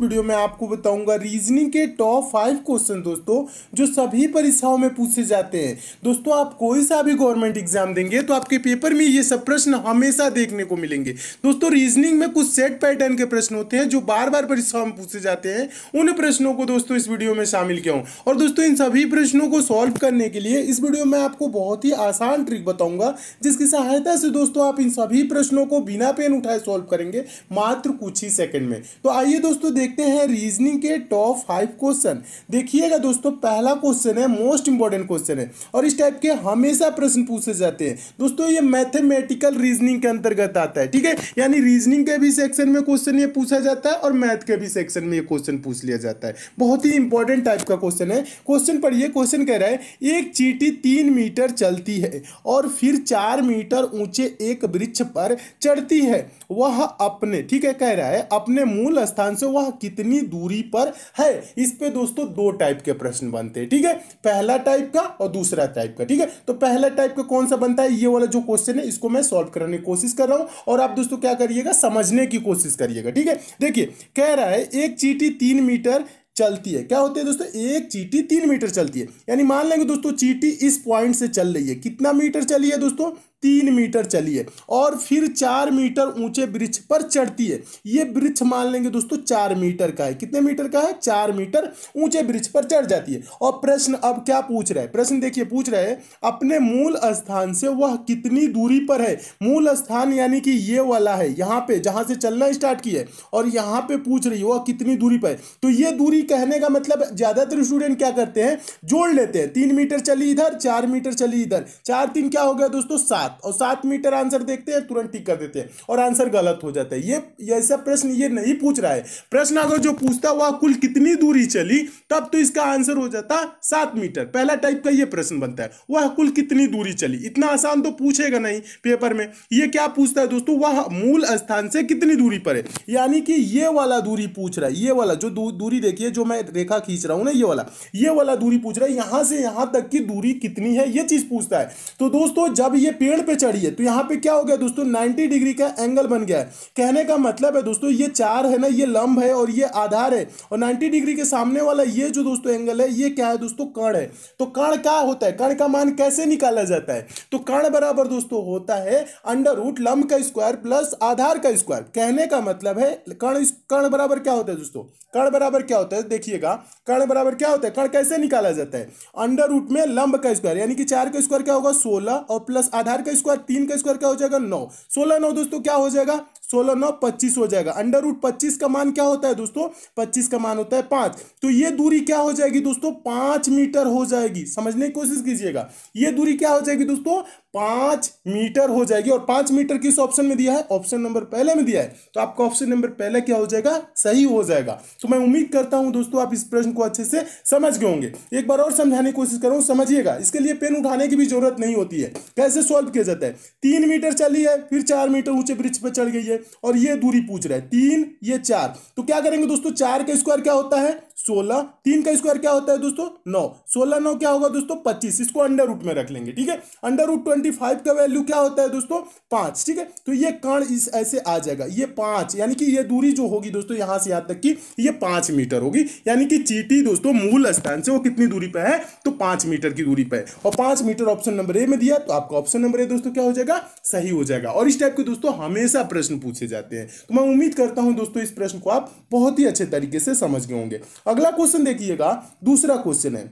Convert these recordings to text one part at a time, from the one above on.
video में आपको बताऊंगा रीजनिंग के टॉप फाइव क्वेश्चन दोस्तों जो सभी परीक्षाओं में पूछे जाते हैं दोस्तों आप कोई सा भी गवर्नमेंट एग्जाम देंगे तो आपके पेपर में ये सब प्रश्न हमेशा देखने को मिलेंगे दोस्तों रीजनिंग में कुछ सेट पैटर्न के प्रश्न होते हैं जो बार बार परीक्षाओं में पूछे जाते हैं उन प्रश्नों को दोस्तों इस वीडियो में शामिल किया हूँ और दोस्तों इन सभी प्रश्नों को सॉल्व करने के लिए इस वीडियो में आपको बहुत ही आसान ट्रिक बताऊंगा जिसकी सहायता से दोस्तों आप इन सभी प्रश्नों को बिना पेन उठाए सॉल्व करेंगे मात्र कुछ ही सेकंड में तो आइए दोस्तों देख देखते हैं रीजनिंग के टॉप फाइव क्वेश्चन देखिएगा दोस्तों पहला क्वेश्चन है मोस्ट इंपॉर्टेंट क्वेश्चन है और इस टाइप के हमेशा प्रश्न पूछे जाते हैं दोस्तों ये मैथमेटिकल रीजनिंग के अंतर्गत आता है ठीक है यानी रीजनिंग के भी सेक्शन में क्वेश्चन ये पूछा जाता है और मैथ के भी सेक्शन में ये क्वेश्चन पूछ लिया जाता है बहुत ही इंपॉर्टेंट टाइप का क्वेश्चन है क्वेश्चन पढ़िए क्वेश्चन कह रहा है एक चीटी तीन मीटर चलती है और फिर चार मीटर ऊंचे एक वृक्ष पर चढ़ती है वह अपने ठीक है कह रहा है अपने मूल स्थान से वह कितनी दूरी पर है इस पे दोस्तों दो टाइप के प्रश्न बनते हैं ठीक है पहला टाइप का और दूसरा टाइप का ठीक है तो पहला टाइप का कौन सा बनता है ये वाला जो क्वेश्चन है इसको मैं सॉल्व करने की कोशिश कर रहा हूं और आप दोस्तों क्या करिएगा समझने की कोशिश करिएगा ठीक है देखिए कह रहा है एक चीटी तीन मीटर चलती है क्या होती है दोस्तों एक चीटी तीन मीटर चलती है यानी मान लेंगे दोस्तों चीटी इस पॉइंट से चल रही है कितना मीटर चली है दोस्तों तीन मीटर चली है और फिर चार मीटर ऊंचे वृक्ष पर चढ़ती है ये वृक्ष मान लेंगे दोस्तों चार मीटर का है कितने मीटर का है चार मीटर ऊंचे वृक्ष पर चढ़ जाती है और प्रश्न अब क्या पूछ रहा है प्रश्न देखिए पूछ रहे अपने मूल स्थान से वह कितनी दूरी पर है मूल स्थान यानी कि ये वाला है यहाँ पे जहाँ से चलना स्टार्ट किया है और यहाँ पे पूछ रही है वह कितनी दूरी पर है तो ये दूरी कहने का मतलब ज़्यादातर स्टूडेंट क्या करते हैं जोड़ लेते हैं तीन मीटर चली इधर चार मीटर चली इधर चार तीन क्या हो गया दोस्तों सात सात और सात मीटर आंसर देखते हैं तुरंत टिक कर देते हैं और आंसर गलत हो जाता है ये ऐसा प्रश्न ये नहीं पूछ रहा है प्रश्न अगर जो पूछता वह कुल कितनी दूरी चली तब तो इसका आंसर हो जाता सात मीटर पहला टाइप का ये प्रश्न बनता है वह कुल कितनी दूरी चली इतना आसान तो पूछेगा नहीं पेपर में ये क्या पूछता है दोस्तों वह मूल स्थान से कितनी दूरी पर है यानी कि ये वाला दूरी पूछ रहा है ये वाला जो दूरी देखिए जो मैं रेखा खींच रहा हूँ ना ये वाला ये वाला दूरी पूछ रहा है यहाँ से यहाँ तक की दूरी कितनी है ये चीज़ पूछता है तो दोस्तों जब ये पेड़ पेड़ पे चढ़ी है तो यहाँ पे क्या हो गया दोस्तों 90 डिग्री का एंगल बन गया है कहने का मतलब है दोस्तों ये चार है ना ये लंब है और ये आधार है और 90 डिग्री के सामने वाला ये जो दोस्तों एंगल है ये क्या है दोस्तों कण है तो कण क्या होता है कण का मान कैसे निकाला जाता है तो कण बराबर दोस्तों होता है अंडर रूट लंब का स्क्वायर प्लस आधार का स्क्वायर कहने का मतलब है कण कण बराबर क्या होता है दोस्तों कण बराबर क्या होता है देखिएगा कण बराबर क्या होता है कण कैसे निकाला जाता है अंडर रूट में लंब का स्क्वायर यानी कि चार का स्क्वायर क्या होगा सोलह और प्लस आधार का स्क्वायर तीन का स्क्वायर क्या हो जाएगा नौ सोलह नौ दोस्तों क्या हो जाएगा सोलह नौ पच्चीस हो जाएगा अंडर रूट पच्चीस का मान क्या होता है दोस्तों पच्चीस का मान होता है पांच तो ये दूरी क्या हो जाएगी दोस्तों पांच मीटर हो जाएगी समझने की कोशिश कीजिएगा ये दूरी क्या हो जाएगी दोस्तों पांच मीटर हो जाएगी और पांच मीटर किस ऑप्शन में दिया है ऑप्शन नंबर पहले में दिया है तो आपका ऑप्शन नंबर पहले क्या हो जाएगा सही हो जाएगा तो मैं उम्मीद करता हूं दोस्तों आप इस प्रश्न को अच्छे से समझ गए होंगे एक बार और समझाने की कोशिश करूं समझिएगा इसके लिए पेन उठाने की भी जरूरत नहीं होती है कैसे सॉल्व किया जाता है तीन मीटर चली है फिर चार मीटर ऊंचे ब्रिज पर चढ़ गई है और ये दूरी पूछ रहा है तीन ये चार तो क्या करेंगे दोस्तों चार का स्क्वायर क्या होता है सोलह तीन का स्क्वायर क्या होता है दोस्तों नौ सोलह नौ क्या होगा दोस्तों पच्चीस इसको अंडर रूट में रख लेंगे ठीक है अंडर रूट ट्वेंटी फाइव का वैल्यू क्या होता है दोस्तों पांच ठीक है तो ये कण इस ऐसे आ जाएगा ये पांच यानी कि ये दूरी जो होगी दोस्तों यहां से यहां तक की ये पांच मीटर होगी यानी कि चीटी दोस्तों मूल स्थान से वो कितनी दूरी पर है तो पांच मीटर की दूरी पर है और पांच मीटर ऑप्शन नंबर ए में दिया तो आपका ऑप्शन नंबर ए दोस्तों क्या हो जाएगा सही हो जाएगा और इस टाइप के दोस्तों हमेशा प्रश्न पूछे जाते हैं तो मैं उम्मीद करता हूं दोस्तों इस प्रश्न को आप बहुत ही अच्छे तरीके से समझ गए होंगे अगला क्वेश्चन देखिएगा दूसरा क्वेश्चन है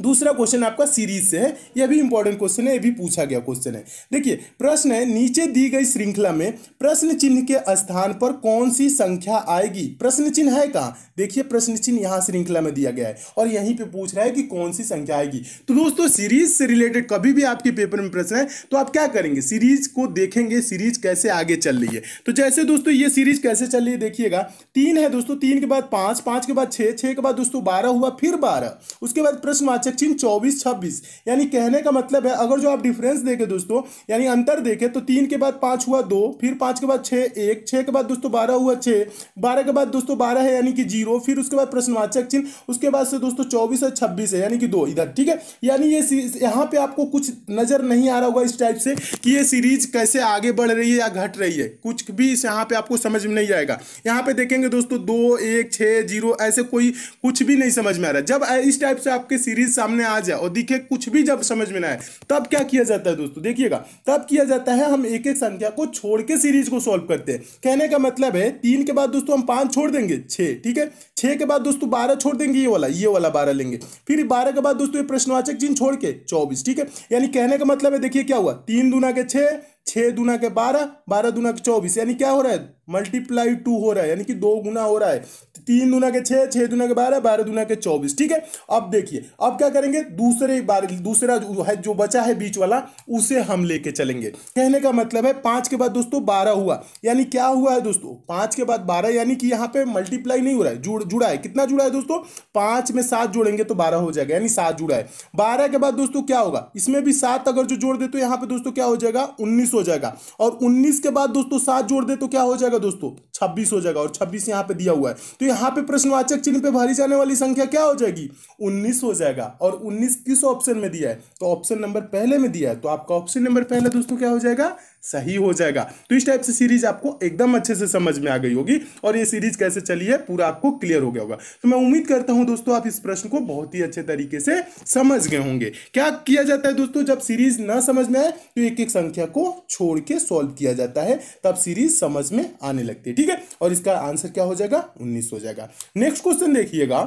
दूसरा क्वेश्चन आपका सीरीज से है यह भी इंपॉर्टेंट क्वेश्चन है यह भी पूछा गया क्वेश्चन है देखिए प्रश्न है नीचे दी गई श्रृंखला में प्रश्न चिन्ह के स्थान पर कौन सी संख्या आएगी प्रश्न चिन्ह है कहाँ देखिए प्रश्न चिन्ह यहाँ श्रृंखला में दिया गया है और यहीं पे पूछ रहा है कि कौन सी संख्या आएगी तो दोस्तों सीरीज से रिलेटेड कभी भी आपके पेपर में प्रश्न है तो आप क्या करेंगे सीरीज को देखेंगे सीरीज कैसे आगे चल रही है तो जैसे दोस्तों ये सीरीज कैसे चल रही है देखिएगा तीन है दोस्तों तीन के बाद पाँच पाँच के बाद छः छः के बाद दोस्तों बारह हुआ फिर बारह उसके बाद प्रश्न छक्छिन चौबीस छब्बीस यानी कहने का मतलब है अगर जो आप डिफरेंस देखें दोस्तों यानी अंतर देखें तो तीन के बाद पाँच हुआ दो फिर पाँच के बाद छः एक छः के बाद दोस्तों बारह हुआ छः बारह के बाद दोस्तों बारह है यानी कि जीरो फिर उसके बाद प्रश्नवाचक चिन्ह उसके बाद से दोस्तों चौबीस और छब्बीस है यानी कि दो इधर ठीक है यानी ये यहाँ पे आपको कुछ नज़र नहीं आ रहा होगा इस टाइप से कि ये सीरीज कैसे आगे बढ़ रही है या घट रही है कुछ भी इस यहाँ पे आपको समझ में नहीं आएगा यहाँ पे देखेंगे दोस्तों दो एक छः जीरो ऐसे कोई कुछ भी नहीं समझ में आ रहा जब इस टाइप से आपके सीरीज सामने आ जाए और दिखे कुछ भी जब समझ में ना आए तब क्या किया जाता है दोस्तों देखिएगा तब किया जाता है हम एक एक संख्या को छोड़ के सीरीज को सॉल्व करते हैं कहने का मतलब है तीन के बाद दोस्तों हम पाँच छोड़ देंगे छः ठीक है छः के बाद दोस्तों बारह छोड़ देंगे ये वाला ये वाला बारह लेंगे फिर बारह के बाद दोस्तों ये प्रश्नवाचक चिन्ह छोड़ के चौबीस ठीक है यानी कहने का मतलब है देखिए क्या हुआ तीन दुना के छः छः दुना के बारह बारह दुना के चौबीस यानी क्या हो रहा है मल्टीप्लाई टू हो रहा है यानी कि दो गुना हो रहा है तो तीन दुना के छः छः दुना के बारह बारह दुना के चौबीस ठीक है अब देखिए अब क्या करेंगे दूसरे बार दूसरा जो है जो बचा है बीच वाला उसे हम लेके चलेंगे कहने का मतलब है पाँच के बाद दोस्तों बारह हुआ यानी क्या हुआ है दोस्तों पाँच के बाद बारह यानी कि यहाँ पे मल्टीप्लाई नहीं हो रहा है जुड़ जुड़ा है कितना जुड़ा है दोस्तों पाँच में सात जोड़ेंगे तो बारह हो जाएगा यानी सात जुड़ा है बारह के बाद दोस्तों क्या होगा इसमें भी सात अगर जो जोड़ दे तो यहाँ पे दोस्तों क्या हो जाएगा उन्नीस हो जाएगा और उन्नीस के बाद दोस्तों सात जोड़ दे तो क्या हो जाएगा दोस्तों छब्बीस हो जाएगा और छब्बीस यहाँ पे दिया हुआ है तो यहाँ पे प्रश्नवाचक चिन्ह पे भरी जाने वाली संख्या क्या हो जाएगी उन्नीस हो जाएगा और उन्नीस किस ऑप्शन में दिया है तो ऑप्शन नंबर पहले में दिया है तो आपका ऑप्शन नंबर पहले दोस्तों क्या हो जाएगा सही हो जाएगा तो इस टाइप से सीरीज आपको एकदम अच्छे से समझ में आ गई होगी और ये सीरीज कैसे चली है पूरा आपको क्लियर हो गया होगा तो मैं उम्मीद करता हूं दोस्तों आप इस प्रश्न को बहुत ही अच्छे तरीके से समझ गए होंगे क्या किया जाता है दोस्तों जब सीरीज ना समझ में आए तो एक एक संख्या को छोड़ के सॉल्व किया जाता है तब सीरीज समझ में आने लगती है ठीक है और इसका आंसर क्या हो जाएगा उन्नीस हो जाएगा नेक्स्ट क्वेश्चन देखिएगा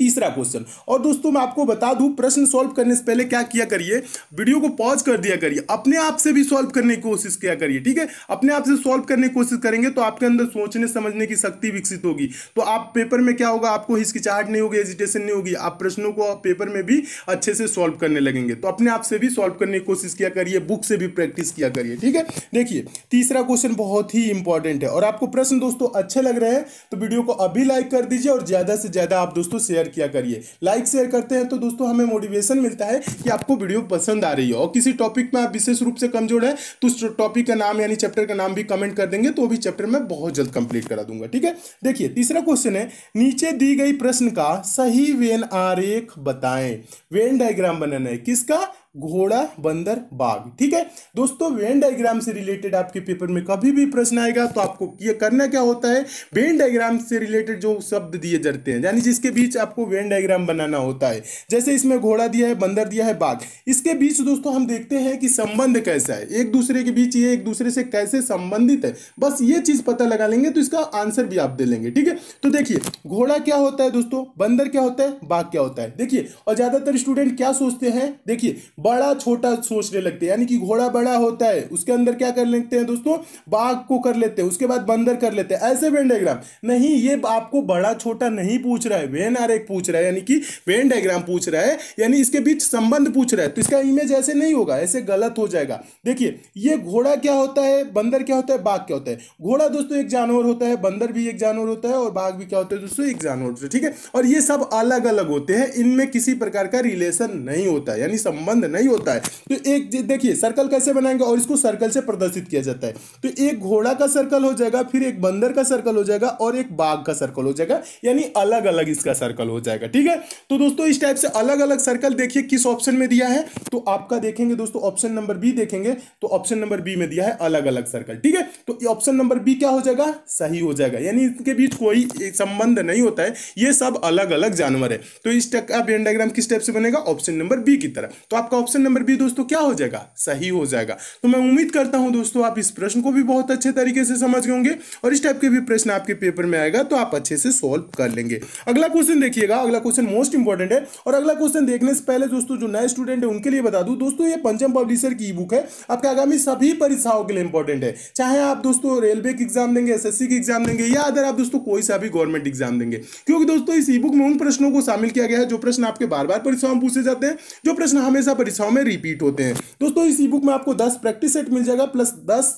तीसरा क्वेश्चन और दोस्तों मैं आपको बता दूं प्रश्न सॉल्व करने से पहले क्या किया करिए वीडियो को पॉज कर दिया करिए अपने आप से भी सॉल्व करने की कोशिश किया करिए ठीक है अपने आप से सॉल्व करने की कोशिश करेंगे तो आपके अंदर सोचने समझने की शक्ति विकसित होगी तो आप पेपर में क्या होगा आपको हिचकिचाहट नहीं होगी एजिटेशन नहीं होगी आप प्रश्नों को पेपर में भी अच्छे से सॉल्व करने लगेंगे तो अपने आप से भी सॉल्व करने की कोशिश किया करिए बुक से भी प्रैक्टिस किया करिए ठीक है देखिए तीसरा क्वेश्चन बहुत ही इंपॉर्टेंट है और आपको प्रश्न दोस्तों अच्छे लग रहे हैं तो वीडियो को अभी लाइक कर दीजिए और ज्यादा से ज्यादा आप दोस्तों शेयर किया करिए लाइक शेयर करते हैं तो दोस्तों हमें मोटिवेशन मिलता है कि आपको वीडियो पसंद आ रही हो और किसी टॉपिक में आप विशेष रूप से कमजोर है तो उस टॉपिक का नाम यानी चैप्टर का नाम भी कमेंट कर देंगे तो भी चैप्टर में बहुत जल्द कंप्लीट करा दूंगा ठीक है देखिए तीसरा क्वेश्चन है नीचे दी गई प्रश्न का सही वेन आरेख बताएं वेन डायग्राम बनाना है किसका घोड़ा बंदर बाघ ठीक है दोस्तों वेन डायग्राम से रिलेटेड आपके पेपर में कभी भी प्रश्न आएगा तो आपको ये करना क्या होता है वेन डायग्राम से रिलेटेड जो शब्द दिए जाते हैं यानी जिसके बीच आपको वेन डायग्राम बनाना होता है जैसे इसमें घोड़ा दिया है बंदर दिया है बाघ इसके बीच दोस्तों हम देखते हैं कि संबंध कैसा है एक दूसरे के बीच ये एक दूसरे से कैसे संबंधित है बस ये चीज़ पता लगा लेंगे तो इसका आंसर भी आप दे लेंगे ठीक है तो देखिए घोड़ा क्या होता है दोस्तों बंदर क्या होता है बाघ क्या होता है देखिए और ज़्यादातर स्टूडेंट क्या सोचते हैं देखिए बड़ा छोटा सोचने लगते हैं यानी कि घोड़ा बड़ा होता है उसके अंदर क्या कर लेते हैं दोस्तों बाघ को कर लेते हैं उसके बाद बंदर कर लेते हैं ऐसे वेन डायग्राम नहीं ये आपको बड़ा छोटा नहीं पूछ रहा है वेन आरेख पूछ रहा है यानी कि वेन डायग्राम पूछ रहा है यानी इसके बीच संबंध पूछ रहा है तो इसका इमेज ऐसे नहीं होगा ऐसे गलत हो जाएगा देखिए ये घोड़ा क्या होता है बंदर क्या होता है बाघ क्या होता है घोड़ा दोस्तों एक जानवर होता है बंदर भी एक जानवर होता है और बाघ भी क्या होता है दोस्तों एक जानवर ठीक है और ये सब अलग अलग होते हैं इनमें किसी प्रकार का रिलेशन नहीं होता यानी संबंध नहीं होता है तो एक देखिए सर्कल कैसे बनाएंगे और इसको सर्कल से प्रदर्शित किया जाता है तो एक घोड़ा का सर्कल हो जाएगा फिर एक बंदर का सर्कल हो जाएगा और एक बाघ का सर्कल हो जाएगा यानी अलग अलग इसका सर्कल हो जाएगा ठीक है तो दोस्तों इस टाइप से अलग अलग सर्कल देखिए किस ऑप्शन में दिया है तो आपका देखेंगे दोस्तों ऑप्शन नंबर बी देखेंगे तो ऑप्शन नंबर बी में दिया है अलग अलग सर्कल ठीक है तो ऑप्शन नंबर बी क्या हो जाएगा सही हो जाएगा यानी इनके बीच कोई संबंध नहीं होता है ये सब अलग अलग जानवर है तो इस टाइप का बेन डायग्राम किस टाइप से बनेगा ऑप्शन नंबर बी की तरह तो आपका ऑप्शन नंबर बी दोस्तों क्या हो जाएगा सही हो जाएगा तो मैं उम्मीद करता हूं दोस्तों आप इस प्रश्न को भी बहुत अच्छे तरीके से समझ गए होंगे और इस टाइप के भी प्रश्न आपके पेपर में आएगा तो आप अच्छे से सॉल्व कर लेंगे अगला क्वेश्चन देखिएगा अगला क्वेश्चन मोस्ट इंपॉर्टेंट है और अगला क्वेश्चन देखने से पहले दोस्तों जो नए स्टूडेंट है उनके लिए बता दू दोस्तों ये पंचम पब्लिशर की ई बुक है आपके आगामी सभी परीक्षाओं के लिए इंपॉर्टेंट है चाहे आप दोस्तों रेलवे की एग्जाम देंगे एस की एग्जाम देंगे या अगर आप दोस्तों कोई सा भी गवर्नमेंट एग्जाम देंगे क्योंकि दोस्तों इस ई बुक में उन प्रश्नों को शामिल किया गया है जो प्रश्न आपके बार बार परीक्षाओं में पूछे जाते हैं जो प्रश्न हमेशा परीक्षाओं में रिपीट होते हैं दोस्तों इस ई बुक में आपको दस प्रैक्टिस सेट मिल जाएगा प्लस दस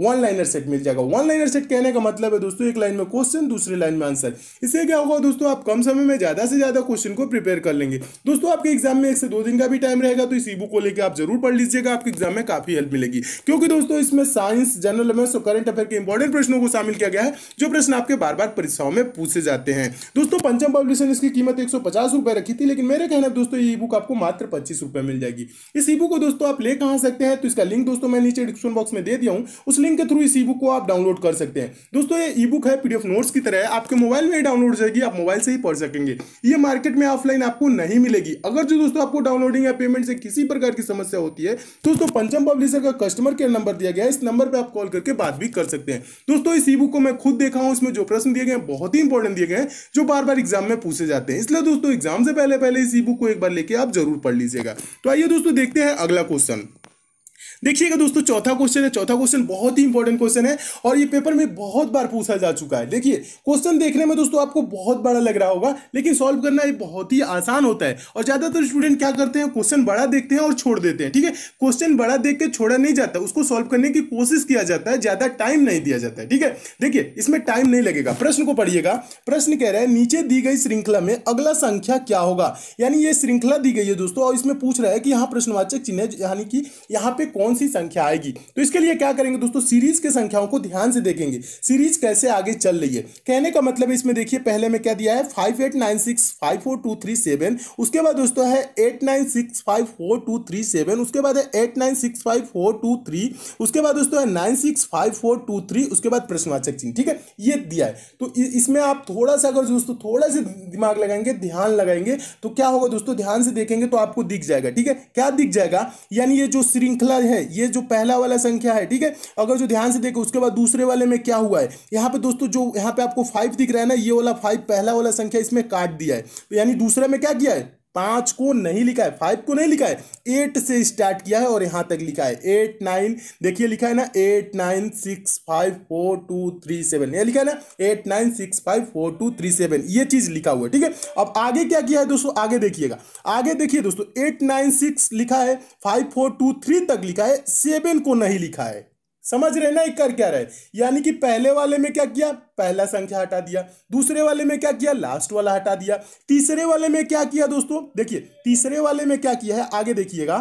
वन लाइनर सेट मिल जाएगा वन लाइनर सेट कहने का मतलब है दोस्तों एक लाइन में क्वेश्चन दूसरी लाइन में आंसर इससे क्या होगा दोस्तों आप कम समय में ज़्यादा से ज़्यादा क्वेश्चन को प्रिपेयर कर लेंगे दोस्तों आपके एग्जाम में एक से दो दिन का भी टाइम रहेगा तो इस बुक को लेकर आप जरूर पढ़ लीजिएगा आपके एग्जाम में काफ़ी हेल्प मिलेगी क्योंकि दोस्तों इसमें साइंस जनरल अमेंस और करंट अफेयर के इंपॉर्टेंट प्रश्नों को शामिल किया गया है जो प्रश्न आपके बार बार परीक्षाओं में पूछे जाते हैं दोस्तों पंचम पब्लिशन इसकी कीमत एक सौ रखी थी लेकिन मेरे कहना दोस्तों ये बुक आपको मात्र पच्चीस मिल जाएगी इस ई बुक को दोस्तों आप ले कहा सकते हैं तो इसका लिंक दोस्तों मैं नीचे डिस्क्रिप्शन बॉक्स में दे दिया हूँ उस लिंक लिंक के थ्रू इस ई बुक को आप डाउनलोड कर सकते हैं दोस्तों ये ई बुक है पीडीएफ नोट्स की तरह आपके मोबाइल में ही डाउनलोड हो जाएगी आप मोबाइल से ही पढ़ सकेंगे ये मार्केट में ऑफलाइन आपको नहीं मिलेगी अगर जो दोस्तों आपको डाउनलोडिंग या पेमेंट से किसी प्रकार की समस्या होती है दोस्तों पंचम पब्लिशर का कस्टमर केयर नंबर दिया गया है इस नंबर पर आप कॉल करके बात भी कर सकते हैं दोस्तों इस ई बुक को मैं खुद देखा हूँ इसमें जो प्रश्न दिए गए हैं बहुत ही इंपॉर्टेंट दिए गए हैं जो बार बार एग्जाम में पूछे जाते हैं इसलिए दोस्तों एग्जाम से पहले पहले इस ई बुक को एक बार लेके आप जरूर पढ़ लीजिएगा तो आइए दोस्तों देखते हैं अगला क्वेश्चन देखिएगा दोस्तों चौथा क्वेश्चन है चौथा क्वेश्चन बहुत ही इंपॉर्टेंट क्वेश्चन है और ये पेपर में बहुत बार पूछा जा चुका है देखिए क्वेश्चन देखने में दोस्तों आपको बहुत बड़ा लग रहा होगा लेकिन सॉल्व करना ये बहुत ही आसान होता है और ज्यादातर स्टूडेंट क्या करते हैं क्वेश्चन बड़ा देखते हैं और छोड़ देते हैं ठीक है क्वेश्चन बड़ा देख के छोड़ा नहीं जाता उसको सॉल्व करने की कोशिश किया जाता है ज्यादा टाइम नहीं दिया जाता है ठीक है देखिए इसमें टाइम नहीं लगेगा प्रश्न को पढ़िएगा प्रश्न कह रहा है नीचे दी गई श्रृंखला में अगला संख्या क्या होगा यानी ये श्रृंखला दी गई है दोस्तों और इसमें पूछ रहा है कि यहाँ प्रश्नवाचक चिन्ह यानी कि यहाँ पे कौन कौन सी संख्या आएगी तो इसके लिए क्या करेंगे दोस्तों सीरीज के संख्याओं को ध्यान से देखेंगे सीरीज कैसे आगे चल रही है कहने का मतलब इसमें देखिए पहले में क्या दिया है five eight nine six five four two three seven उसके बाद दोस्तों है eight nine six five four two three seven उसके बाद है eight nine six five four two three उसके बाद दोस्तों है nine six five four two three उसके बाद प्रश्नवाचक चिन्ह ठीक है ये दिया है तो इसमें आप थोड़ा सा अगर दोस्तों थोड़ा सा दिमाग लगाएंगे ध्यान लगाएंगे तो क्या होगा दोस्तों ध्यान से देखेंगे तो आपको दिख जाएगा ठीक है क्या दिख जाएगा यानी ये जो श्रृंखला है है ये जो पहला वाला संख्या है ठीक है अगर जो ध्यान से देखो उसके बाद दूसरे वाले में क्या हुआ है यहाँ पे दोस्तों जो यहाँ पे आपको फाइव दिख रहा है ना ये वाला फाइव पहला वाला संख्या इसमें काट दिया है यानी दूसरे में क्या किया है पांच को नहीं लिखा है फाइव को नहीं लिखा है एट से स्टार्ट किया है और यहां तक लिखा है एट नाइन देखिए लिखा है ना eight nine six five four two three seven यह लिखा है ना eight nine six five four two three seven ये चीज लिखा हुआ है ठीक है अब आगे क्या किया है दोस्तों आगे देखिएगा आगे देखिए दोस्तों एट नाइन सिक्स लिखा है फाइव फोर टू थ्री तक लिखा है सेवन को नहीं लिखा है समझ रहे ना एक कर क्या रहे यानी कि पहले वाले में क्या किया पहला संख्या हटा दिया दूसरे वाले में क्या किया लास्ट वाला हटा दिया तीसरे वाले में क्या किया दोस्तों देखिए तीसरे वाले में क्या किया है आगे देखिएगा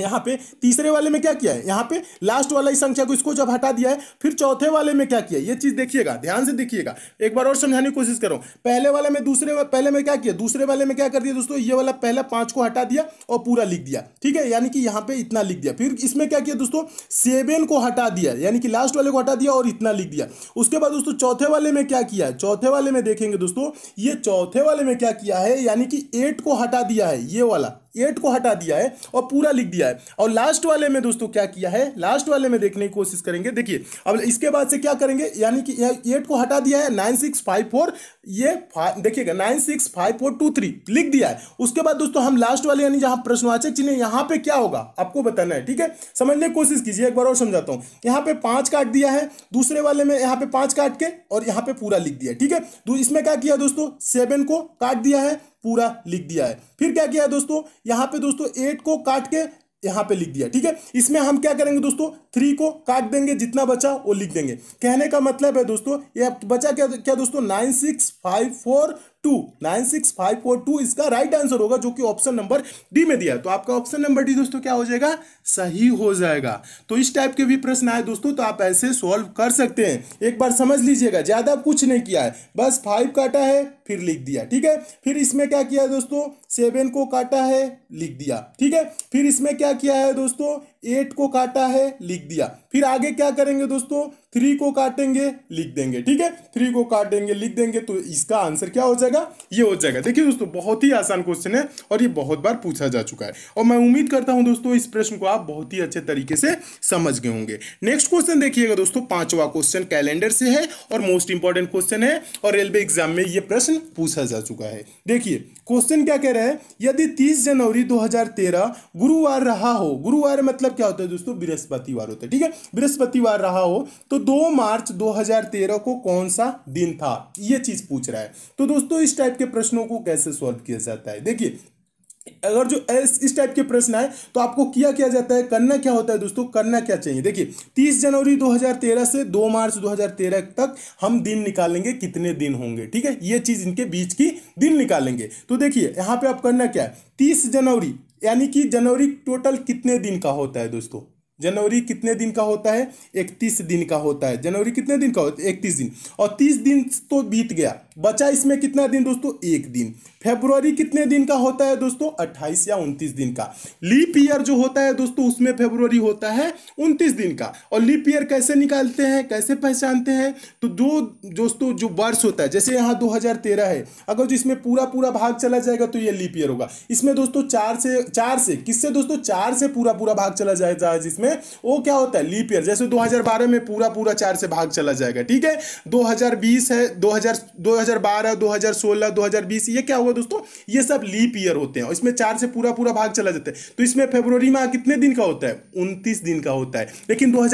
यहाँ पे तीसरे वाले में क्या किया है यहाँ पे लास्ट वाला इस संख्या को इसको जब हटा दिया है फिर चौथे वाले में क्या किया ये चीज देखिएगा ध्यान से देखिएगा एक बार और समझाने की कोशिश करो पहले वाले में दूसरे पहले में क्या किया दूसरे वाले में क्या कर दिया दोस्तों ये वाला पहला पांच को हटा दिया और पूरा लिख दिया ठीक है यानी कि यहाँ पे इतना लिख दिया फिर इसमें क्या किया दोस्तों सेवन को हटा दिया यानी कि लास्ट वाले को हटा दिया और इतना लिख दिया उसके बाद दोस्तों चौथे वाले में क्या किया चौथे वाले में देखेंगे दोस्तों ये चौथे वाले में क्या किया है यानी कि एट को हटा दिया है ये वाला एट को हटा दिया है और पूरा लिख दिया है और लास्ट वाले में दोस्तों क्या किया है लास्ट वाले में देखने की कोशिश करेंगे देखिए अब इसके बाद से क्या करेंगे यानी कि एट को हटा दिया है नाइन सिक्स फाइव फोर ये देखिएगा nine six five four two three लिख दिया है उसके बाद दोस्तों हम लास्ट वाले यानी जहां प्रश्नवाचक चिन्ह यहां पर क्या होगा आपको बताना है ठीक है समझने की कोशिश कीजिए एक बार और समझाता हूँ यहाँ पे पांच काट दिया है दूसरे वाले में यहाँ पे पांच काट के और यहाँ पे पूरा लिख दिया ठीक है तो इसमें क्या किया दोस्तों सेवन को काट दिया है पूरा लिख दिया है फिर क्या किया है दोस्तों यहाँ पे दोस्तों एट को काट के यहाँ पे लिख दिया ठीक है इसमें हम क्या करेंगे दोस्तों थ्री को काट देंगे जितना बचा वो लिख देंगे कहने का मतलब है दोस्तों ये बचा क्या क्या दोस्तों nine six five four two nine six five four two इसका राइट आंसर होगा जो कि ऑप्शन नंबर डी में दिया है तो आपका ऑप्शन नंबर डी दोस्तों क्या हो जाएगा सही हो जाएगा तो इस टाइप के भी प्रश्न आए दोस्तों तो आप ऐसे सॉल्व कर सकते हैं एक बार समझ लीजिएगा ज़्यादा कुछ नहीं किया है बस फाइव काटा है फिर लिख दिया ठीक है फिर इसमें क्या किया दोस्तों सेवन को काटा है लिख दिया ठीक है फिर इसमें क्या किया है दोस्तों एट को काटा है लिख दिया फिर आगे क्या करेंगे दोस्तों थ्री को काटेंगे लिख देंगे ठीक है थ्री को काटेंगे लिख देंगे तो इसका आंसर क्या हो जाएगा ये हो जाएगा देखिए दोस्तों बहुत ही आसान क्वेश्चन है और ये बहुत बार पूछा जा चुका है और मैं उम्मीद करता हूं दोस्तों इस प्रश्न को आप बहुत ही अच्छे तरीके से समझ गए होंगे नेक्स्ट क्वेश्चन देखिएगा दोस्तों पांचवा क्वेश्चन कैलेंडर से है और मोस्ट इंपॉर्टेंट क्वेश्चन है और रेलवे एग्जाम में यह प्रश्न पूछा जा चुका है देखिए क्वेश्चन क्या कह रहा है यदि तीस जनवरी दो गुरुवार रहा हो गुरुवार मतलब मतलब क्या होता है दोस्तों बृहस्पतिवार होता है ठीक है बृहस्पतिवार रहा हो तो दो मार्च 2013 को कौन सा दिन था ये चीज पूछ रहा है तो दोस्तों इस टाइप के प्रश्नों को कैसे सॉल्व किया जाता है देखिए अगर जो इस टाइप के प्रश्न आए तो आपको किया क्या जाता है करना क्या होता है दोस्तों करना क्या चाहिए देखिए 30 जनवरी 2013 से 2 मार्च 2013 तक हम दिन निकालेंगे कितने दिन होंगे ठीक है ये चीज इनके बीच की दिन निकालेंगे तो देखिए यहां पे आप करना क्या है 30 जनवरी यानी कि जनवरी टोटल कितने दिन का होता है दोस्तों जनवरी कितने दिन का होता है इकतीस दिन का होता है जनवरी कितने दिन का होता है इकतीस दिन और तीस दिन तो बीत गया बचा इसमें कितना दिन दोस्तों एक दिन फेब्रुवरी कितने दिन का होता है दोस्तों 28 या 29 दिन का लीप ईयर जो होता है दोस्तों उसमें फेब्रुवरी होता है 29 दिन का और लीप ईयर कैसे निकालते हैं कैसे पहचानते हैं तो जो दोस्तों जो वर्ष होता है जैसे यहाँ 2013 है अगर जो इसमें पूरा पूरा भाग चला जाएगा तो ये लीप ईयर होगा इसमें दोस्तों चार से चार से किससे दोस्तों चार से पूरा पूरा भाग चला जाएगा जिसमें वो क्या होता है लीप ईयर जैसे दो में पूरा पूरा चार से भाग चला जाएगा ठीक है दो है दो 2012 2016 2020 ये क्या हुआ दोस्तों ये सब लीप ईयर होते हैं और इसमें चार से पूरा पूरा भाग चला जाता है तो इसमें फेब्रवरी माह कितने दिन का होता है उनतीस दिन का होता है लेकिन दो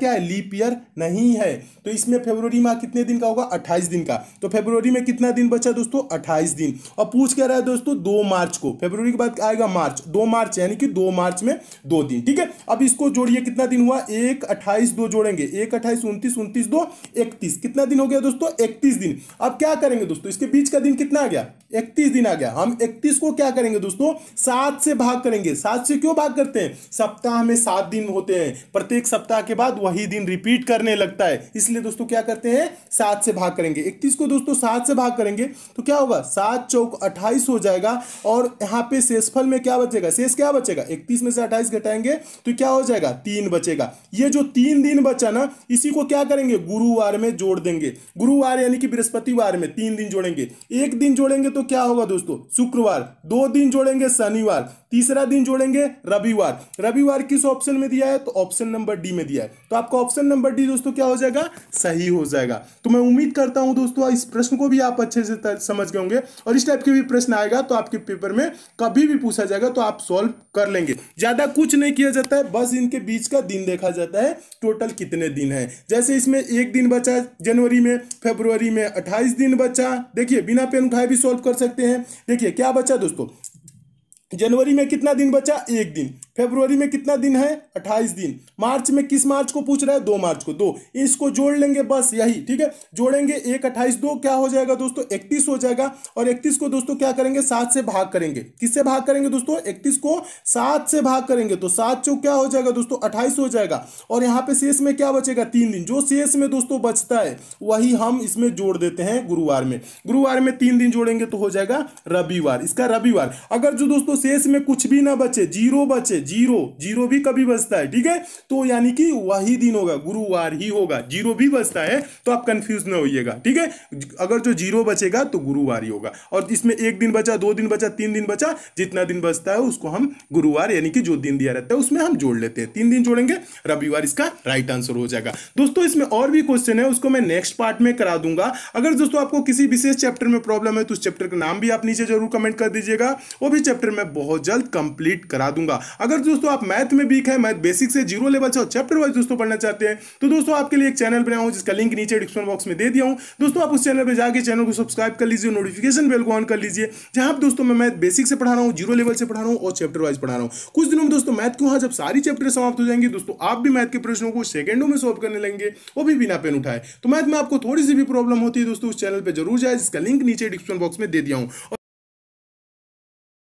क्या है लीप ईयर नहीं है तो इसमें फेब्रवरी माह कितने दिन का होगा अट्ठाईस दिन का तो फेब्रवरी में कितना दिन बचा दोस्तों अट्ठाईस दिन और पूछ क्या रहा है दोस्तों दो मार्च को फेब्रवरी के बाद आएगा मार्च दो मार्च यानी कि दो मार्च में दो दिन ठीक है अब इसको जोड़िए कितना दिन हुआ एक अट्ठाईस दो जोड़ेंगे एक अट्ठाईस उन्तीस उन्तीस दो इकतीस कितना दिन हो गया दोस्तों इकतीस दिन अब क्या करेंगे दोस्तों इसके बीच का दिन कितना आ गया इकतीस दिन आ गया हम इकतीस को क्या करेंगे दोस्तों सात से भाग करेंगे सात से क्यों भाग करते हैं सप्ताह में सात दिन होते हैं प्रत्येक सप्ताह के बाद वही दिन रिपीट करने लगता है इसलिए दोस्तों क्या करते हैं सात से भाग करेंगे इकतीस को दोस्तों सात से भाग करेंगे तो क्या होगा सात चौक अट्ठाईस हो जाएगा और यहाँ पे शेषफल में क्या बचेगा शेष क्या बचेगा इकतीस में से अट्ठाईस घटाएंगे तो क्या हो जाएगा तीन बचेगा ये जो तीन दिन बचा ना इसी को क्या करेंगे गुरुवार में जोड़ देंगे गुरुवार यानी कि बृहस्पतिवार में हैं तीन दिन जोड़ेंगे एक दिन जोड़ेंगे तो क्या होगा दोस्तों शुक्रवार दो दिन जोड़ेंगे शनिवार तीसरा दिन जोड़ेंगे रविवार रविवार किस ऑप्शन में दिया है तो ऑप्शन नंबर डी में दिया है तो आपका ऑप्शन नंबर डी दोस्तों क्या हो जाएगा सही हो जाएगा तो मैं उम्मीद करता हूं दोस्तों इस प्रश्न को भी आप अच्छे से समझ गए होंगे और इस टाइप के भी प्रश्न आएगा तो आपके पेपर में कभी भी पूछा जाएगा तो आप सॉल्व कर लेंगे ज्यादा कुछ नहीं किया जाता है बस इनके बीच का दिन देखा जाता है टोटल कितने दिन है जैसे इसमें एक दिन बचा जनवरी में फेब्रुवरी में अट्ठाईस दिन तीन बच्चा देखिए बिना पेन उठाए भी सॉल्व कर सकते हैं देखिए क्या बचा दोस्तों जनवरी में कितना दिन बचा एक दिन फेब्रुवरी में कितना दिन है अट्ठाईस दिन मार्च में किस मार्च को पूछ रहा है दो मार्च को दो इसको जोड़ लेंगे बस यही ठीक है जोड़ेंगे एक अट्ठाईस दो क्या हो जाएगा दोस्तों इकतीस हो जाएगा और इकतीस को दोस्तों क्या करेंगे सात से भाग करेंगे किससे भाग करेंगे दोस्तों इकतीस को सात से भाग करेंगे तो सात चौक क्या हो जाएगा दोस्तों अट्ठाईस हो जाएगा और यहाँ पे शेष में क्या बचेगा तीन दिन जो शेष में दोस्तों बचता है वही हम इसमें जोड़ देते हैं गुरुवार में गुरुवार में तीन दिन जोड़ेंगे तो हो जाएगा रविवार इसका रविवार अगर जो दोस्तों शेष में कुछ भी ना बचे जीरो बचे से जीरो जीरो भी कभी बजता है ठीक है तो यानी कि वही दिन होगा गुरुवार ही होगा जीरो भी बजता है तो आप कंफ्यूज ना होइएगा ठीक है अगर जो तो जीरो बचेगा तो गुरुवार ही होगा और इसमें एक दिन बचा दो दिन बचा तीन दिन बचा जितना दिन बचता है उसको हम गुरुवार यानी कि जो दिन दिया रहता है उसमें हम जोड़ लेते हैं तीन दिन जोड़ेंगे रविवार इसका राइट आंसर हो जाएगा दोस्तों इसमें और भी क्वेश्चन है उसको मैं नेक्स्ट पार्ट में करा दूंगा अगर दोस्तों आपको किसी विशेष चैप्टर में प्रॉब्लम है तो उस चैप्टर का नाम भी आप नीचे जरूर कमेंट कर दीजिएगा वो भी चैप्टर मैं बहुत जल्द कंप्लीट करा दूंगा अगर अगर दोस्तों आप मैथ में वीक है मैथ बेसिक से जीरो लेवल से और चैप्टर वाइज दोस्तों पढ़ना चाहते हैं तो दोस्तों आपके लिए एक चैनल बनाया हूँ जिसका लिंक नीचे डिस्क्रिप्शन बॉक्स में दे दिया हूँ दोस्तों आप उस चैनल पर जाकर चैनल को सब्सक्राइब कर लीजिए नोटिफिकेशन बेल को ऑन कर लीजिए जहाँ पर दोस्तों मैं मैथ बेसिक से पढ़ा रहा हूँ जीरो लेवल से पढ़ा रहा हूँ और चैप्टर वाइज पढ़ा रहा हूँ कुछ दिनों में दोस्तों मैथ को वहाँ जब सारी चैप्टर समाप्त हो जाएंगे दोस्तों आप भी मैथ के प्रश्नों को सेकेंडों में सॉल्व करने लगेंगे वो भी बिना पेन उठाए तो मैथ में आपको थोड़ी सी भी प्रॉब्लम होती है दोस्तों उस चैनल पर जरूर जाए जिसका लिंक नीचे डिस्क्रिप्शन बॉक्स में दे दिया हूँ